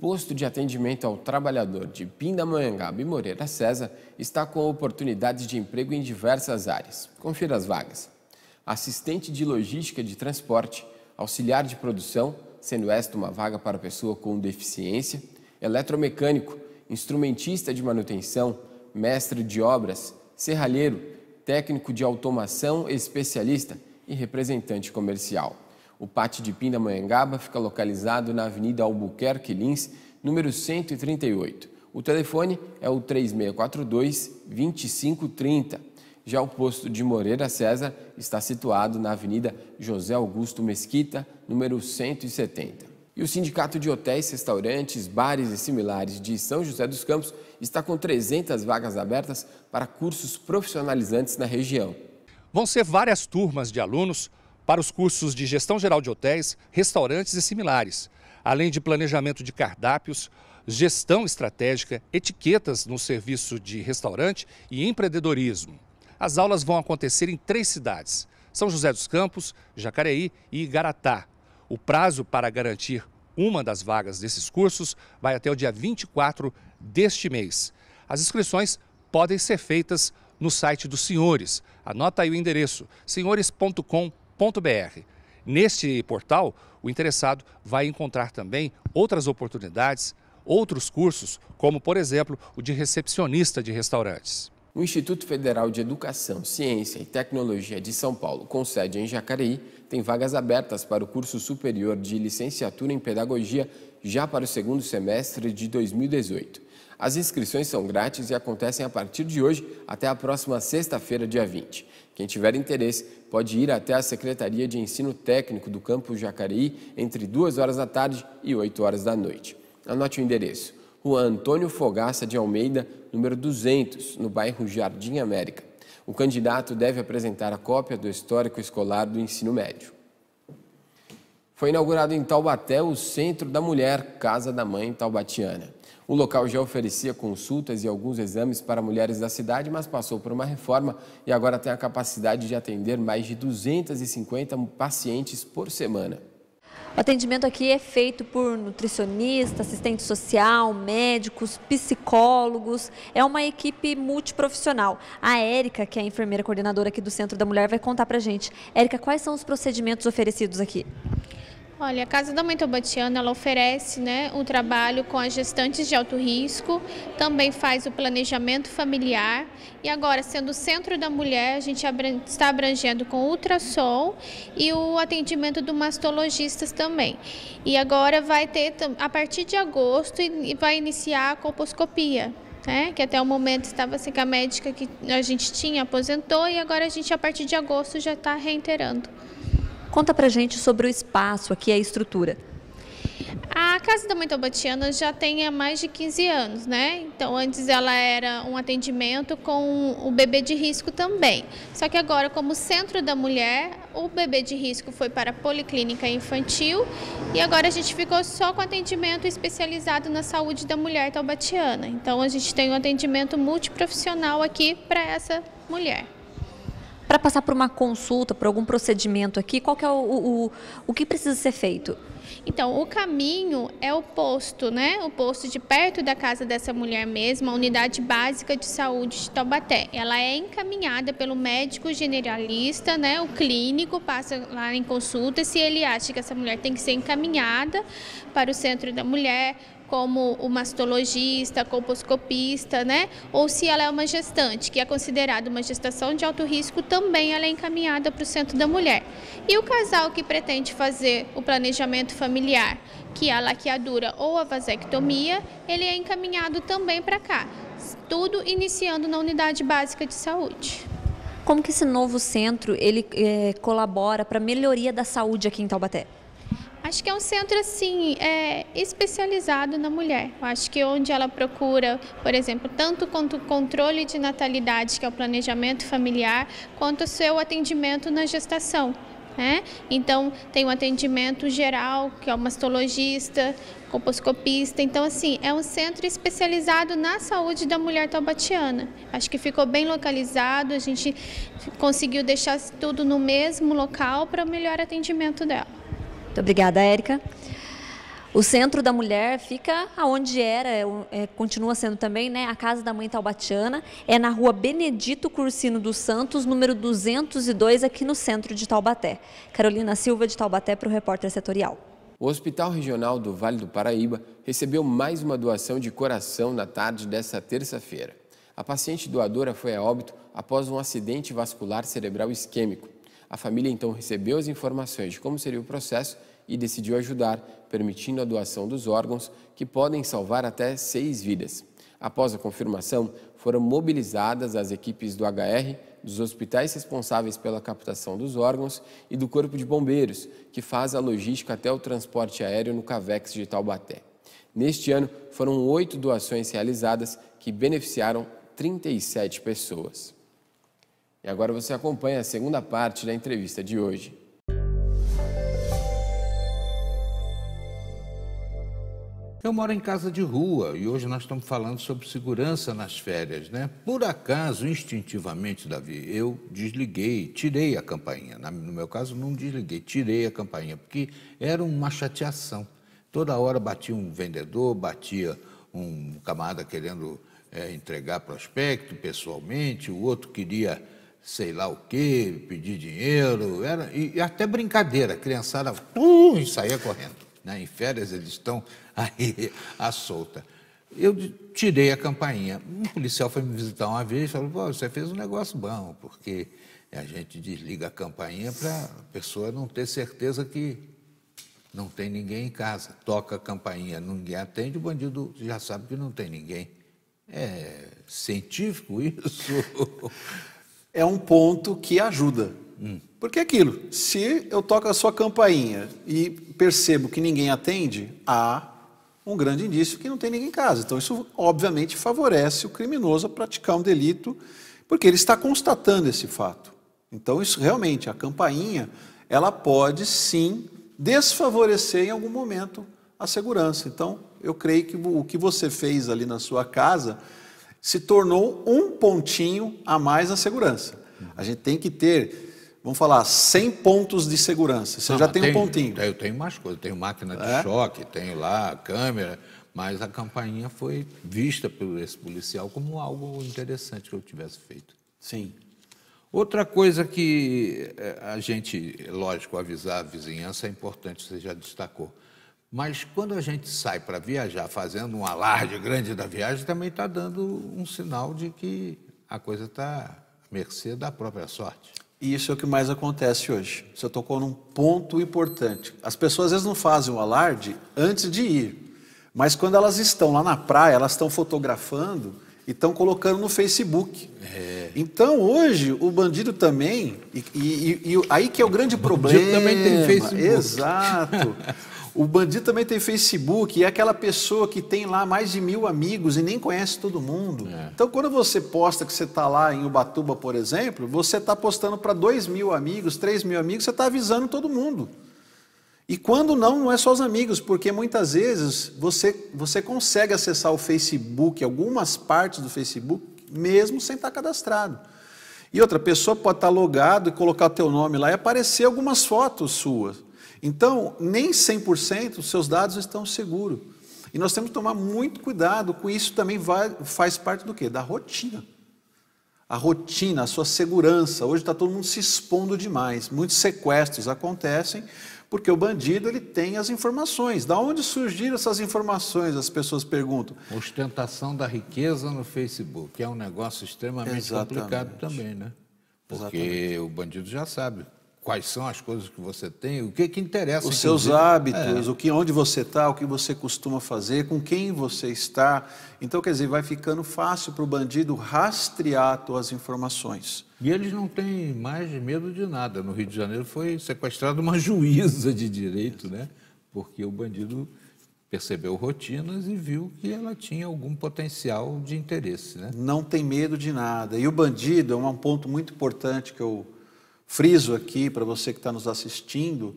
posto de atendimento ao trabalhador de Pindamonhangaba e Moreira César está com oportunidades de emprego em diversas áreas. Confira as vagas. Assistente de logística de transporte, auxiliar de produção, sendo esta uma vaga para pessoa com deficiência, eletromecânico, instrumentista de manutenção, mestre de obras, serralheiro, técnico de automação especialista e representante comercial. O Pátio de Pindamonhangaba fica localizado na Avenida Albuquerque Lins, número 138. O telefone é o 3642-2530. Já o posto de Moreira César está situado na Avenida José Augusto Mesquita, número 170. E o Sindicato de Hotéis, Restaurantes, Bares e Similares de São José dos Campos está com 300 vagas abertas para cursos profissionalizantes na região. Vão ser várias turmas de alunos para os cursos de gestão geral de hotéis, restaurantes e similares, além de planejamento de cardápios, gestão estratégica, etiquetas no serviço de restaurante e empreendedorismo. As aulas vão acontecer em três cidades: São José dos Campos, Jacareí e Igaratá. O prazo para garantir uma das vagas desses cursos vai até o dia 24 deste mês. As inscrições podem ser feitas no site dos senhores. Anota aí o endereço: senhores.com.br www.copasa.br. Neste portal, o interessado vai encontrar também outras oportunidades, outros cursos, como, por exemplo, o de recepcionista de restaurantes. O Instituto Federal de Educação, Ciência e Tecnologia de São Paulo, com sede em Jacareí, tem vagas abertas para o curso superior de licenciatura em pedagogia já para o segundo semestre de 2018. As inscrições são grátis e acontecem a partir de hoje até a próxima sexta-feira, dia 20. Quem tiver interesse pode ir até a Secretaria de Ensino Técnico do Campo Jacareí entre 2 horas da tarde e 8 horas da noite. Anote o endereço: Rua Antônio Fogaça de Almeida, número 200, no bairro Jardim América. O candidato deve apresentar a cópia do histórico escolar do ensino médio. Foi inaugurado em Taubaté o Centro da Mulher, Casa da Mãe Taubatiana. O local já oferecia consultas e alguns exames para mulheres da cidade, mas passou por uma reforma e agora tem a capacidade de atender mais de 250 pacientes por semana. O atendimento aqui é feito por nutricionista, assistente social, médicos, psicólogos. É uma equipe multiprofissional. A Érica, que é a enfermeira coordenadora aqui do Centro da Mulher, vai contar pra gente. Érica, quais são os procedimentos oferecidos aqui? Olha, a Casa da Mãe Tobatiana ela oferece né, um trabalho com as gestantes de alto risco, também faz o planejamento familiar e agora, sendo o centro da mulher, a gente está abrangendo com ultrassom e o atendimento do mastologistas também. E agora vai ter, a partir de agosto, vai iniciar a colposcopia. É, que até o momento estava assim que a médica que a gente tinha aposentou e agora a gente a partir de agosto já está reiterando. Conta pra gente sobre o espaço aqui, é a estrutura. A Casa da Mãe Taubatiana já tem há mais de 15 anos, né? Então, antes ela era um atendimento com o bebê de risco também. Só que agora, como centro da mulher, o bebê de risco foi para a policlínica infantil e agora a gente ficou só com atendimento especializado na saúde da mulher taubatiana. Então, a gente tem um atendimento multiprofissional aqui para essa mulher para passar por uma consulta, por algum procedimento aqui, qual que é o, o, o que precisa ser feito? Então, o caminho é o posto, né? O posto de perto da casa dessa mulher mesma, a unidade básica de saúde de Taubaté. Ela é encaminhada pelo médico generalista, né? O clínico passa lá em consulta se ele acha que essa mulher tem que ser encaminhada para o centro da mulher, como o mastologista, colposcopista, né? Ou se ela é uma gestante, que é considerada uma gestação de alto risco, também ela é encaminhada para o centro da mulher. E o casal que pretende fazer o planejamento familiar, que é a laqueadura ou a vasectomia, ele é encaminhado também para cá. Tudo iniciando na unidade básica de saúde. Como que esse novo centro ele é, colabora para a melhoria da saúde aqui em Taubaté? Acho que é um centro assim é, especializado na mulher. Eu acho que onde ela procura, por exemplo, tanto quanto o controle de natalidade, que é o planejamento familiar, quanto o seu atendimento na gestação. Né? Então tem um atendimento geral, que é o mastologista, composcopista. Então, assim, é um centro especializado na saúde da mulher taubatiana. Acho que ficou bem localizado, a gente conseguiu deixar tudo no mesmo local para o melhor atendimento dela. Muito obrigada, Érica. O Centro da Mulher fica aonde era, é, é, continua sendo também, né? A Casa da Mãe Taubatiana é na rua Benedito Cursino dos Santos, número 202, aqui no centro de Taubaté. Carolina Silva de Taubaté para o repórter setorial. O Hospital Regional do Vale do Paraíba recebeu mais uma doação de coração na tarde desta terça-feira. A paciente doadora foi a óbito após um acidente vascular cerebral isquêmico. A família então recebeu as informações de como seria o processo e decidiu ajudar, permitindo a doação dos órgãos, que podem salvar até seis vidas. Após a confirmação, foram mobilizadas as equipes do HR, dos hospitais responsáveis pela captação dos órgãos e do Corpo de Bombeiros, que faz a logística até o transporte aéreo no CAVEX de Taubaté. Neste ano, foram oito doações realizadas que beneficiaram 37 pessoas. E agora você acompanha a segunda parte da entrevista de hoje. Eu moro em casa de rua e hoje nós estamos falando sobre segurança nas férias, né? Por acaso, instintivamente, Davi, eu desliguei, tirei a campainha. No meu caso, não desliguei, tirei a campainha, porque era uma chateação. Toda hora batia um vendedor, batia um camarada querendo é, entregar prospecto pessoalmente, o outro queria sei lá o quê, pedir dinheiro, era, e, e até brincadeira, a criançada e saía correndo. Né? Em férias eles estão aí à solta. Eu tirei a campainha. Um policial foi me visitar uma vez e falou: você fez um negócio bom, porque a gente desliga a campainha para a pessoa não ter certeza que não tem ninguém em casa. Toca a campainha, ninguém atende, o bandido já sabe que não tem ninguém. É científico isso? é um ponto que ajuda. Hum. Porque aquilo, se eu toco a sua campainha e percebo que ninguém atende, há um grande indício que não tem ninguém em casa. Então, isso obviamente favorece o criminoso a praticar um delito, porque ele está constatando esse fato. Então, isso realmente, a campainha, ela pode sim desfavorecer em algum momento a segurança. Então, eu creio que o que você fez ali na sua casa se tornou um pontinho a mais na segurança. A gente tem que ter, vamos falar, 100 pontos de segurança. Você Não, já tem um pontinho. Eu tenho mais coisas, tenho máquina de é? choque, tenho lá câmera, mas a campainha foi vista por esse policial como algo interessante que eu tivesse feito. Sim. Outra coisa que eh, a gente, lógico, avisar a vizinhança é importante, você já destacou. Mas quando a gente sai para viajar fazendo um alarde grande da viagem, também está dando um sinal de que a coisa está à mercê da própria sorte. E isso é o que mais acontece hoje. Você tocou num ponto importante. As pessoas às vezes não fazem o alarde antes de ir, mas quando elas estão lá na praia, elas estão fotografando e estão colocando no Facebook. É. Então hoje o bandido também, e, e, e, aí que é o grande o problema. também tem Facebook. Exato. O bandido também tem Facebook, e é aquela pessoa que tem lá mais de mil amigos e nem conhece todo mundo. É. Então, quando você posta que você está lá em Ubatuba, por exemplo, você está postando para dois mil amigos, três mil amigos, você está avisando todo mundo. E quando não, não é só os amigos, porque muitas vezes você, você consegue acessar o Facebook, algumas partes do Facebook, mesmo sem estar tá cadastrado. E outra pessoa pode estar tá logado e colocar o teu nome lá e aparecer algumas fotos suas. Então, nem 100% os seus dados estão seguros. E nós temos que tomar muito cuidado com isso, também vai, faz parte do quê? Da rotina. A rotina, a sua segurança. Hoje está todo mundo se expondo demais. Muitos sequestros acontecem porque o bandido ele tem as informações. Da onde surgiram essas informações? As pessoas perguntam. Ostentação da riqueza no Facebook é um negócio extremamente Exatamente. complicado também, né? Porque Exatamente. o bandido já sabe quais são as coisas que você tem, o que, que interessa. Os seus dizer. hábitos, é. o que, onde você está, o que você costuma fazer, com quem você está. Então, quer dizer, vai ficando fácil para o bandido rastrear as informações. E eles não têm mais medo de nada. No Rio de Janeiro foi sequestrada uma juíza de direito, né? Porque o bandido percebeu rotinas e viu que ela tinha algum potencial de interesse, né? Não tem medo de nada. E o bandido é um ponto muito importante que eu friso aqui para você que está nos assistindo,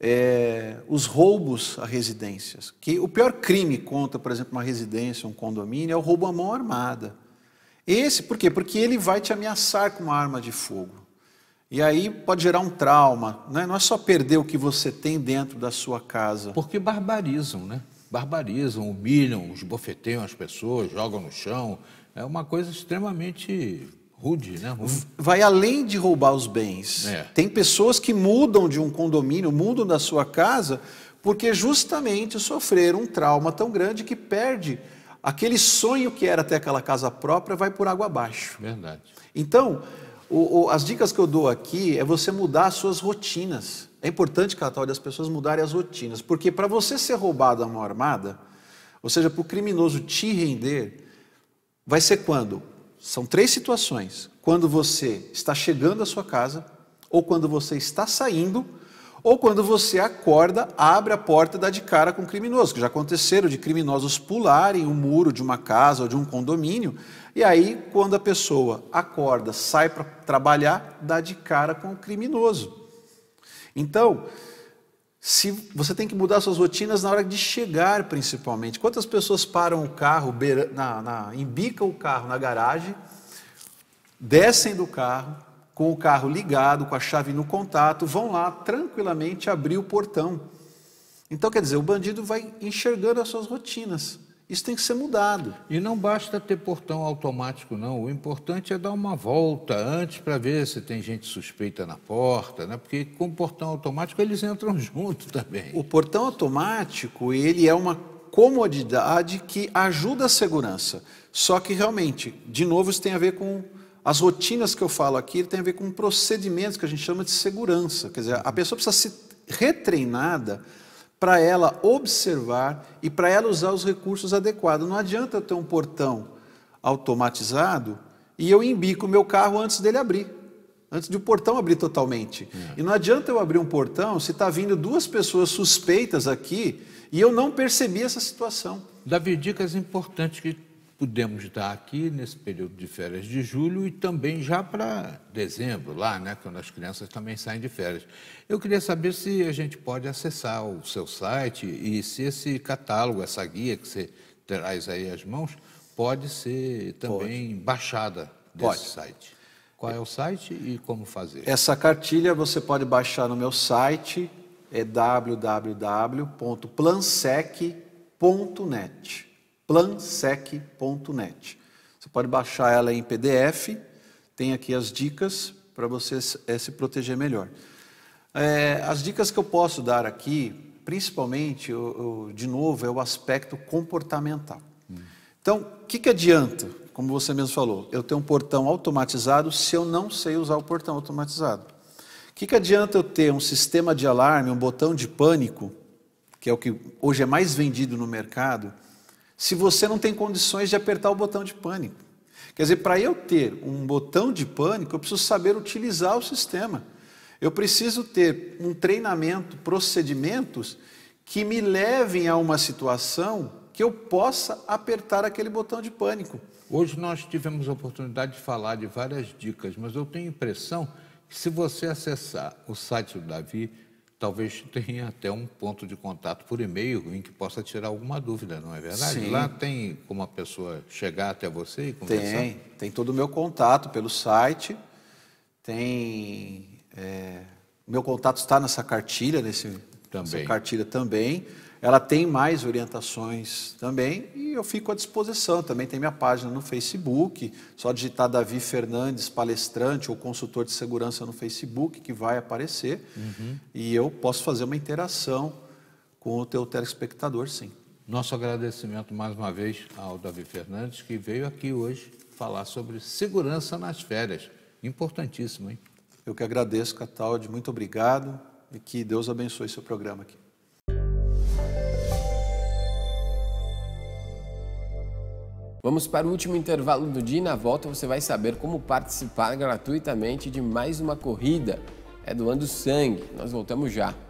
é, os roubos a residências. Que o pior crime contra, por exemplo, uma residência, um condomínio, é o roubo à mão armada. Esse, por quê? Porque ele vai te ameaçar com uma arma de fogo. E aí pode gerar um trauma. Né? Não é só perder o que você tem dentro da sua casa. Porque barbarizam, né? Barbarizam, humilham, esbofeteiam as pessoas, jogam no chão. É uma coisa extremamente Rude, né? Rude. Vai além de roubar os bens. É. Tem pessoas que mudam de um condomínio, mudam da sua casa, porque justamente sofreram um trauma tão grande que perde aquele sonho que era ter aquela casa própria, vai por água abaixo. Verdade. Então, o, o, as dicas que eu dou aqui é você mudar as suas rotinas. É importante, Católica, as pessoas mudarem as rotinas, porque para você ser roubado a mão armada, ou seja, para o criminoso te render, vai ser quando? São três situações: quando você está chegando à sua casa, ou quando você está saindo, ou quando você acorda, abre a porta e dá de cara com um criminoso, que já aconteceram de criminosos pularem o um muro de uma casa ou de um condomínio, e aí quando a pessoa acorda, sai para trabalhar, dá de cara com o um criminoso. Então, se você tem que mudar suas rotinas na hora de chegar, principalmente. Quantas pessoas param o carro, beira, na, na, o carro na garagem, descem do carro, com o carro ligado, com a chave no contato, vão lá tranquilamente abrir o portão. Então, quer dizer, o bandido vai enxergando as suas rotinas. Isso tem que ser mudado. E não basta ter portão automático, não. O importante é dar uma volta antes para ver se tem gente suspeita na porta, né? Porque com portão automático eles entram junto também. O portão automático, ele é uma comodidade que ajuda a segurança. Só que realmente, de novo, isso tem a ver com as rotinas que eu falo aqui, tem a ver com procedimentos que a gente chama de segurança. Quer dizer, a pessoa precisa ser retreinada para ela observar e para ela usar os recursos adequados. Não adianta eu ter um portão automatizado e eu embico o meu carro antes dele abrir, antes de o portão abrir totalmente. É. E não adianta eu abrir um portão se está vindo duas pessoas suspeitas aqui e eu não percebi essa situação. Davi, dicas importantes que pudemos dar aqui nesse período de férias de julho e também já para dezembro, lá, né, quando as crianças também saem de férias. Eu queria saber se a gente pode acessar o seu site e se esse catálogo, essa guia que você traz aí às mãos, pode ser também pode. baixada desse pode. site. Qual é o site e como fazer? Essa cartilha você pode baixar no meu site, é www.plansec.net plansec.net. Você pode baixar ela em PDF, tem aqui as dicas para você eh, se proteger melhor. É, as dicas que eu posso dar aqui, principalmente, eu, eu, de novo, é o aspecto comportamental. Hum. Então, o que, que adianta? Como você mesmo falou, eu ter um portão automatizado se eu não sei usar o portão automatizado. O que, que adianta eu ter um sistema de alarme, um botão de pânico, que é o que hoje é mais vendido no mercado, se você não tem condições de apertar o botão de pânico. Quer dizer, para eu ter um botão de pânico, eu preciso saber utilizar o sistema. Eu preciso ter um treinamento, procedimentos que me levem a uma situação que eu possa apertar aquele botão de pânico. Hoje nós tivemos a oportunidade de falar de várias dicas, mas eu tenho a impressão que se você acessar o site do Davi, talvez tenha até um ponto de contato por e-mail em que possa tirar alguma dúvida, não é verdade? Sim. Lá tem como a pessoa chegar até você e conversar? Tem, tem todo o meu contato pelo site, tem... É, meu contato está nessa cartilha, nesse, também. nessa cartilha também ela tem mais orientações também e eu fico à disposição. Também tem minha página no Facebook, só digitar Davi Fernandes, palestrante ou consultor de segurança no Facebook, que vai aparecer. Uhum. E eu posso fazer uma interação com o teu telespectador, sim. Nosso agradecimento mais uma vez ao Davi Fernandes, que veio aqui hoje falar sobre segurança nas férias. Importantíssimo, hein? Eu que agradeço, Cataldi. Muito obrigado e que Deus abençoe seu programa aqui. Vamos para o último intervalo do dia e na volta você vai saber como participar gratuitamente de mais uma corrida. É doando sangue. Nós voltamos já.